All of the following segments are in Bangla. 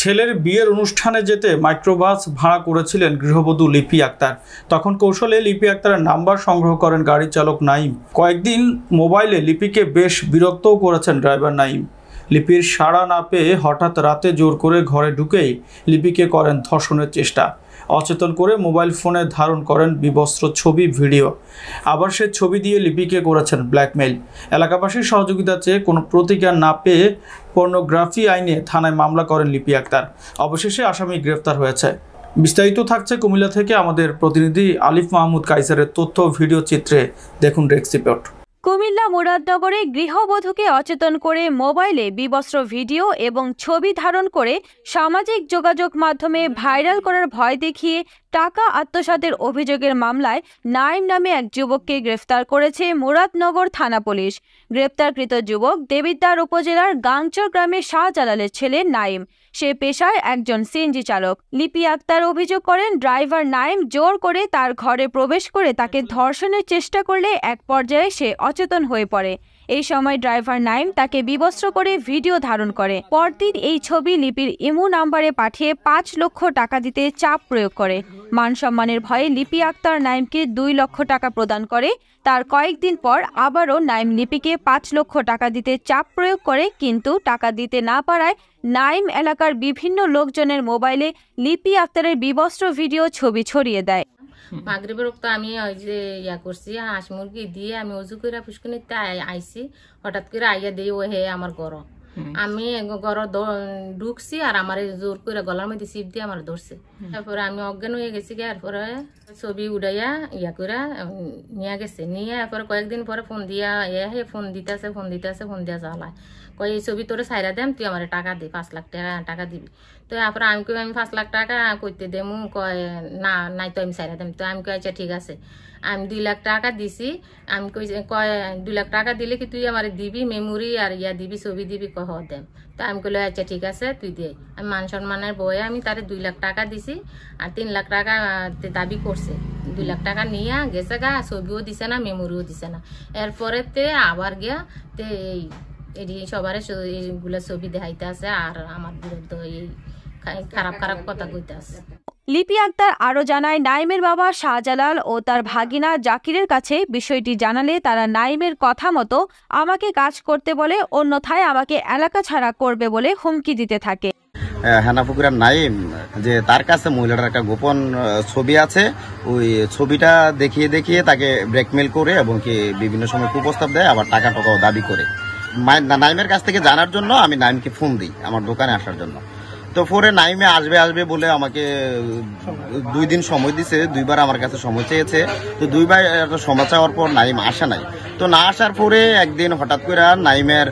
ছেলের বিয়ের অনুষ্ঠানে যেতে মাইক্রোবাস ভাড়া করেছিলেন গৃহবধূ লিপি আক্তার তখন কৌশলে লিপি আক্তারের নাম্বার সংগ্রহ করেন গাড়ি চালক নাইম কয়েকদিন মোবাইলে লিপিকে বেশ বিরক্তও করেছেন ড্রাইভার নাইম লিপির সাড়া না পেয়ে হঠাৎ রাতে জোর করে ঘরে ঢুকেই লিপিকে করেন ধর্ষণের চেষ্টা অচেতন করে মোবাইল ফোনে ধারণ করেন বিবস্ত্র ছবি ভিডিও আবার সে ছবি দিয়ে লিপিকে করেছেন ব্ল্যাকমেইল এলাকাবাসীর সহযোগিতা চেয়ে কোনো প্রতিকার না পেয়ে পর্নোগ্রাফি আইনে থানায় মামলা করেন লিপি আক্তার অবশেষে আসামি গ্রেফতার হয়েছে বিস্তারিত থাকছে কুমিল্লা থেকে আমাদের প্রতিনিধি আলিফ মাহমুদ কাইসারের তথ্য ভিডিও চিত্রে দেখুন রেক্সিপট কুমিল্লা মুরাদনগরে গৃহবধূকে অচেতন করে মোবাইলে বিবস্ত্র ভিডিও এবং ছবি ধারণ করে সামাজিক যোগাযোগ মাধ্যমে ভাইরাল করার ভয় দেখিয়ে টাকা আত্মসাতের অভিযোগের মামলায় নাইম নামে এক যুবককে গ্রেফতার করেছে মুরাদনগর থানা পুলিশ গ্রেপ্তারকৃত যুবক দেবিদ্বার উপজেলার গাংচর গ্রামে শাহজালালের ছেলে নাইম সে পেশায় একজন সিএনজি চালক লিপি আক্তার অভিযোগ করেন ড্রাইভার নাইম জোর করে তার ঘরে প্রবেশ করে তাকে ধর্ষণের চেষ্টা করলে এক পর্যায়ে সে অচেতন হয়ে পড়ে এই সময় ড্রাইভার নাইম তাকে বিবস্ত্র করে ভিডিও ধারণ করে পরদিন এই ছবি লিপির ইমু নাম্বারে পাঠিয়ে পাঁচ লক্ষ টাকা দিতে চাপ প্রয়োগ করে মান সম্মানের ভয়ে লিপি আক্তার নাইমকে দুই লক্ষ টাকা প্রদান করে তার কয়েকদিন পর আবারও নাইম লিপিকে পাঁচ লক্ষ টাকা দিতে চাপ প্রয়োগ করে কিন্তু টাকা দিতে না পারায় লাইম এলাকার বিভিন্ন লোকজনের মোবাইলে লিপি আক্তারের বিবস্ত্র ভিডিও ছবি ছড়িয়ে দেয় মাগরীবের রক্ত আমি ওই যে ইয়া করছি হাঁস মুরগি দিয়ে আমি অজু করে পুষ্কুনিতে আইছি হঠাৎ করে আইয়া দিই ও হে আমার ঘর আমি ঘর ঢুকছি আর আমার জোর করে গলার মধ্যে সিপ দিয়ে আমার ধরছে তারপরে আমি অজ্ঞান হয়ে গেছি এরপরে ছবি উড়াইয়া ইয়া করে নিয়ে গেছে নিয়ে এরপরে কয়েকদিন পরে ফোন দিয়া এ হে ফোন দিতেছে ফোন দিতেছে ফোন দিয়া জ্বালায় কই এই ছবি তোরে সাইরা দেম তুই আমার টাকা দে পাঁচ লাখ টাকা টাকা দিবি তো তারপরে আমি কই আমি পাঁচ লাখ টাকা করতে দেমু কয় না নাই তো আমি সাইরা দেম তো আমি কই আচ্ছা ঠিক আছে আমি দুই লাখ টাকা দিছি আমি কই কয় দুই লাখ টাকা দিলে কি তুই আমার দিবি মেমোরি আর ইয়া দিবি ছবি দিবি কহ দেম তো আমি কইলো আচ্ছা ঠিক আছে তুই দে আমি মান সম্মানের বয়ে আমি তারে দুই লাখ টাকা দিছি আর তিন লাখ টাকা দাবি করছে দুই লাখ টাকা নিয়ে গেছে গা ছবিও দিছে না মেমোরিও দিছে না এরপরে তে আবার গিয়া তে এই এটি সবারে ছবি দেখাইতে আছে আর আমার বিরুদ্ধে এই খারাপ খারাপ কথা কইতে আছে লিপি আক্তার আরও জানায় নাইমের বাবা শাহজালাল ও তার ভাগিনা জাকিরের কাছে বিষয়টি জানালে তারা নাইমের কথা মতো আমাকে কাজ করতে বলে অন্যথায় আমাকে এলাকা ছাড়া করবে বলে হুমকি দিতে থাকে হানাপুকুরার নাইম যে তার কাছে মহিলাটার একটা গোপন ছবি আছে ওই ছবিটা দেখিয়ে দেখিয়ে তাকে ব্ল্যাকমেল করে এবং কি বিভিন্ন সময় কুপ্রস্তাব দেয় আবার টাকা টাকাও দাবি করে নাইমের কাছ থেকে জানার জন্য আমি নাইমকে ফোন দিই আমার দোকানে আসার জন্য তো ফোরে নাইমে আসবে আসবে বলে আমাকে দুই দিন সময় দিছে দুইবার আমার কাছে সময় চেয়েছে তো দুইবার সময় চাওয়ার পর নাইম আসে নাই তো না আসার পরে একদিন হঠাৎ করে নাইমের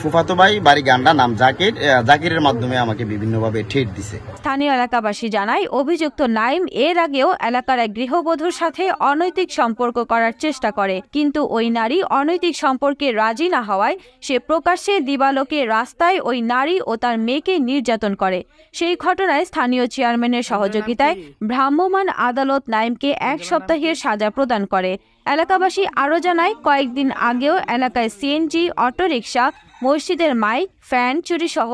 ফুফাতো ভাই বাড়ি গান্ডা নাম জাকির জাকিরের মাধ্যমে আমাকে বিভিন্নভাবে ঠেট দিছে স্থানীয় এলাকাবাসী জানায় অভিযুক্ত নাইম এর আগেও এলাকার এক গৃহবধূর সাথে অনৈতিক সম্পর্ক করার চেষ্টা করে কিন্তু ওই নারী অনৈতিক সম্পর্কে রাজি না হওয়ায় সে প্রকাশ্যে দিবালোকে রাস্তায় ওই নারী ও তার মেয়েকে নির্যাতন করে সেই ঘটনায় স্থানীয় চেয়ারম্যানের সহযোগিতায় ভ্রাম্যমাণ আদালত নাইমকে এক সপ্তাহের সাজা প্রদান করে এলাকাবাসী আরও জানায় কয়েকদিন আগেও এলাকায় সিএনজি অটোরিকশা মসজিদের মাইক ফ্যান চুরিসহ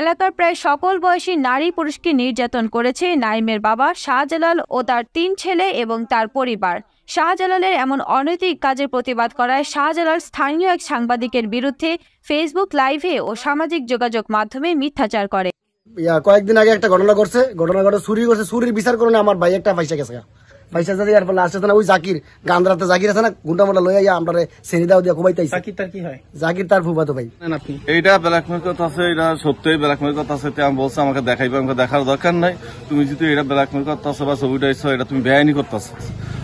এলাকার প্রায় সকল বয়সী নারী পুরুষকে নির্যাতন করেছে নাইমের বাবা শাহজালাল ও তার তিন ছেলে এবং তার পরিবার শাহজালালের এমন অনৈতিক কাজের প্রতিবাদ করায় শাহজালাল স্থানীয় এক সাংবাদিকের বিরুদ্ধে ফেসবুক লাইভে ও সামাজিক যোগাযোগ মাধ্যমে মিথ্যাচার করে কয়েকদিন আগে একটা ঘটনা করছে ঘটনা ঘটে চুরি করছে চুরির বিচার করলে আমার ভাই একটা পয়সা গেছে পয়সা যদি আর বলে আসে না ওই জাকির গান্দ্রাতে জাকির আছে না গুন্ডা মোটা লইয়া আমরা সেনি দাও দিয়া কোবাইতে জাকির তার কি হয় জাকির তার ফুফাতো ভাই এইটা ব্ল্যাক মার্কেট আছে এটা সত্যি ব্ল্যাক মার্কেট আছে তে আমি বলছি আমাকে দেখাইবে আমাকে দেখার দরকার নাই তুমি যদি এটা ব্ল্যাক মার্কেট আছে বা ছবিটা এসছো এটা তুমি বেআইনি করতাছ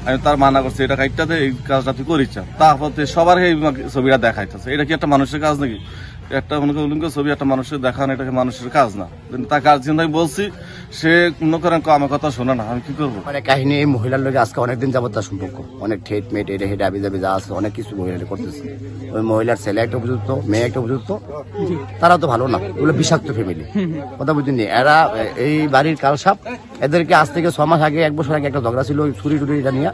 আমি তার মানা করছি এটা কাইটটাতে এই কাজটা তুই করিস তারপর সবার এই ছবিটা দেখাইতেছে এটা কি একটা মানুষের কাজ নাকি একটা মনে করুন ছবি একটা মানুষের দেখানো এটা মানুষের কাজ না তার গার্জিয়ান আমি বলছি সে অন্য কারণ আমার কথা শোনা না আমি কি করবো মানে কাহিনী এই মহিলার লোক আজকে অনেকদিন যাবত তার সম্পর্ক অনেক ঠেট মেট এটা হেঁটে আবি যা আছে অনেক কিছু মহিলা করতেছে ওই মহিলার ছেলে একটা উপযুক্ত মেয়ে একটা উপযুক্ত তারা তো ভালো না ওগুলো বিষাক্ত ফ্যামিলি কথা বুঝিনি এরা এই বাড়ির কালসাপ এদেরকে আজ থেকে ছ মাস আগে এক বছর আগে একটা ঝগড়া ছিল ওই ছুরি টুরি এটা নিয়ে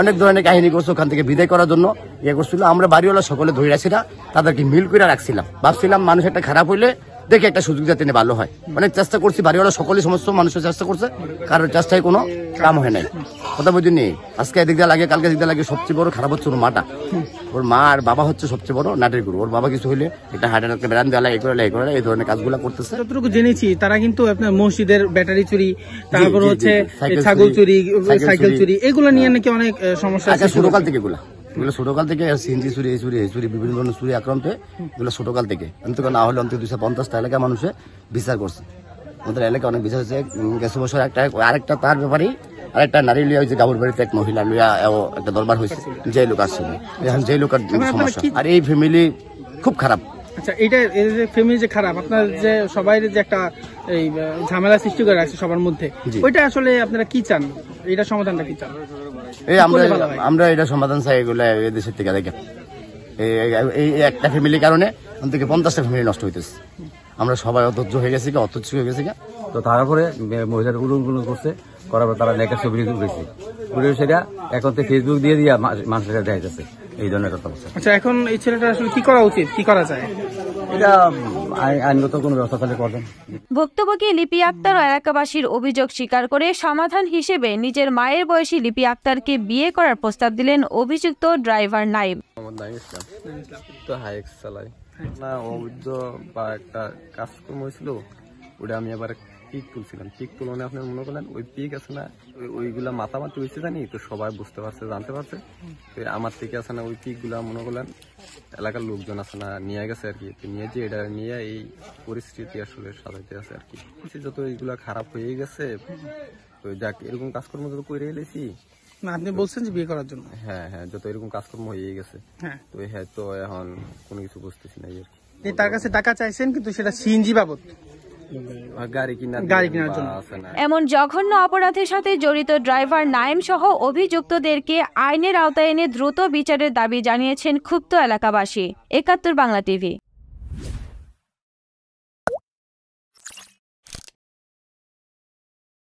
অনেক ধরনের কাহিনী করছে ওখান থেকে বিদায় করার জন্য ইয়ে করছিল আমরা বাড়িওয়ালা সকলে ধরে আসি না তাদেরকে মিল করে রাখছিলাম ভাবছিলাম মানুষ একটা খারাপ হইলে দেখে একটা সুযোগ যাতে ভালো হয় মানে চেষ্টা করছি বাড়িওয়ালা সকলে সমস্ত মানুষের চেষ্টা করছে কারোর চেষ্টায় কোনো কাম হয় নাই কথা বলছি নেই আজকে এদিক দিয়ে লাগে কালকে এদিক দিয়ে লাগে সবচেয়ে বড় খারাপ হচ্ছে ওর মাটা ওর মা আর বাবা হচ্ছে সবচেয়ে বড় নাটের গুরু ওর বাবা কিছু হইলে একটা হার্টের একটা ব্যারান দেওয়া এই করে এই করে এই ধরনের কাজগুলো করতেছে যতটুকু জেনেছি তারা কিন্তু আপনার মসজিদের ব্যাটারি চুরি তারপর হচ্ছে ছাগল চুরি সাইকেল চুরি এগুলো নিয়ে হ্যাঁ। নাকি অনেক সমস্যা আছে শুরুকাল আচ্ছা, থেকে এগুলো এগুলো ছোটকাল থেকে সিএনজি চুরি এই চুরি এই চুরি বিভিন্ন ধরনের চুরি আক্রান্ত এগুলো ছোটকাল থেকে অন্তত না হলে অন্তত দুশো পঞ্চাশটা এলাকা মানুষে বিচার করছে আমাদের এলাকায় অনেক বিচার হচ্ছে গেছে বছর একটা আরেকটা তার ব্যাপারে আরেকটা নারী লইয়া ওই যে গাবুর বাড়িতে এক মহিলা লইয়া একটা দরবার হয়েছে যে লোক আসছে এখন যে লোকের সমস্যা মানে আর এই ফ্যামিলি খুব খারাপ আচ্ছা এটা ফ্যামিলি যে খারাপ আপনার যে সবাই যে একটা এই ঝামেলা সৃষ্টি করে আছে সবার মধ্যে ওইটা আসলে আপনারা কি চান এটা সমাধানটা কি চান এই আমরা আমরা এটা সমাধান চাই এগুলো থেকে দেখেন এই একটা ফ্যামিলির কারণে থেকে পঞ্চাশটা ফ্যামিলি নষ্ট হইতেছে আমরা সবাই অধৈর্য হয়ে গেছি অধৈর্য হয়ে গেছি তো তারপরে মহিলার উলঙ্গুলন করছে করার পর তারা নেকা ছবি সেটা এখন তো ফেসবুক দিয়ে দিয়ে মানুষের যাচ্ছে এই ধরনের কথা বলছে আচ্ছা এখন এই ছেলেটা আসলে কি করা উচিত কি করা যায় ভুক্তভোগী লিপি আক্তার এলাকাবাসীর অভিযোগ স্বীকার করে সমাধান হিসেবে নিজের মায়ের বয়সী লিপি আক্তারকে বিয়ে করার প্রস্তাব দিলেন অভিযুক্ত ড্রাইভার নাইব হ্যাঁ। না একটা কাজকর্ম হয়েছিল ওটা আমি আবার পিক তুলছিলাম পিক তুলনে আপনি মনে করলেন ওই পিক আছে না ওইগুলা মাতামাতি হয়েছে জানি তো সবাই বুঝতে পারছে জানতে পারছে আমার থেকে আছে না ওই পিকগুলা মনে করলেন এলাকার লোকজন আছে না নিয়ে গেছে আর কি নিয়ে যে এটা নিয়ে এই পরিস্থিতি আসলে সাজাইতে আছে আর কি যত এইগুলা খারাপ হয়ে গেছে তো যাক এরকম কাজকর্ম যত করে এলেছি আপনি বলছেন যে বিয়ে করার জন্য হ্যাঁ হ্যাঁ যত এরকম কাজকর্ম হয়ে গেছে হ্যাঁ। তো হ্যাঁ তো এখন কোনো কিছু বুঝতেছি না তার কাছে টাকা চাইছেন কিন্তু সেটা সিএনজি বাবদ এমন জঘন্য অপরাধের সাথে জড়িত ড্রাইভার নাইম সহ অভিযুক্তদেরকে আইনের আওতায় এনে দ্রুত বিচারের দাবি জানিয়েছেন ক্ষুব্ধ এলাকাবাসী একাত্তর বাংলা টিভি